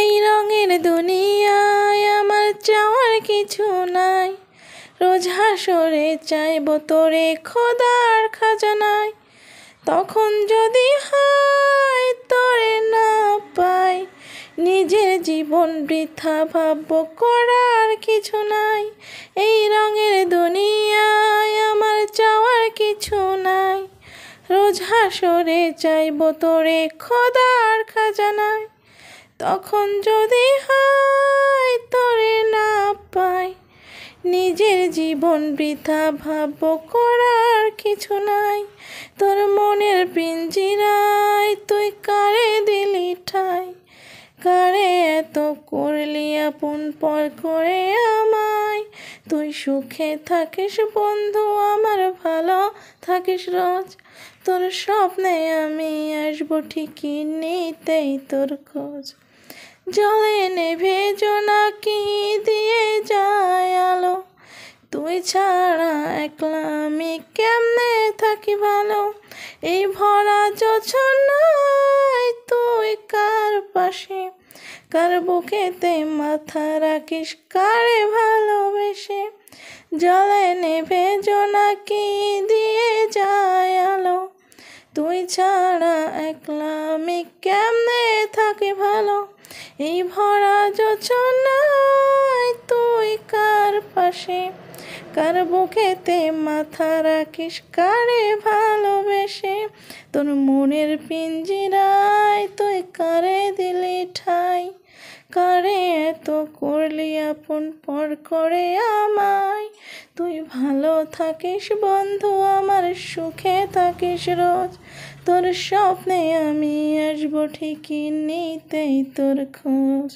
এই রঙের দুনিয়ায় আমার চাওয়ার কিছু নাই রোজ হাসরে চাইব তোরে খোদার খাজানায় তখন যদি হায় তোরে না পাই নিজের জীবন বৃথা ভাব্য করার কিছু নাই এই রঙের দুনিয়ায় আমার চাওয়ার কিছু নাই রোজ হাসরে চাইব তোরে খোদার খাজানায় তখন যদি হয় তরে না পাই নিজের জীবন বৃথা ভাব করার কিছু নাই তোর মনের পিঞ্জিরায় তুই কারে দিলি ঠাই কারে এত করলি আপন পর করে আমায় তুই সুখে থাকিস বন্ধু আমার ভালো থাকিস রোজ তোর স্বপ্নে আমি আসবো ঠিকই নিতেই তোর খোঁজ জলে নেভেজো নাকি দিয়ে যায় আলো তুই ছাড়া একলা আমি কেমনে থাকি ভালো এই ভরা যোছনায় তুই কার পাশে কার বুকেতে মাথা রাখিস কারে ভালোবেসে জলে নেভেজো নাকি দিয়ে যায় আলো তুই ছাড়া একলা আমি কেমনে থাকি ভালো এই ভরা যোচনায় তুই কার পাশে কার বুকেতে মাথা রাখিস কারে ভালোবেসে তোর মনের পিঞ্জিরায় তুই কারে দিলি ঠাই কারে এত করলি আপন পর করে আমায় ভালো থাকিস বন্ধু আমার সুখে থাকিস রোজ তোর স্বপ্নে আমি আসবো ঠিকই নিতেই তোর খোঁজ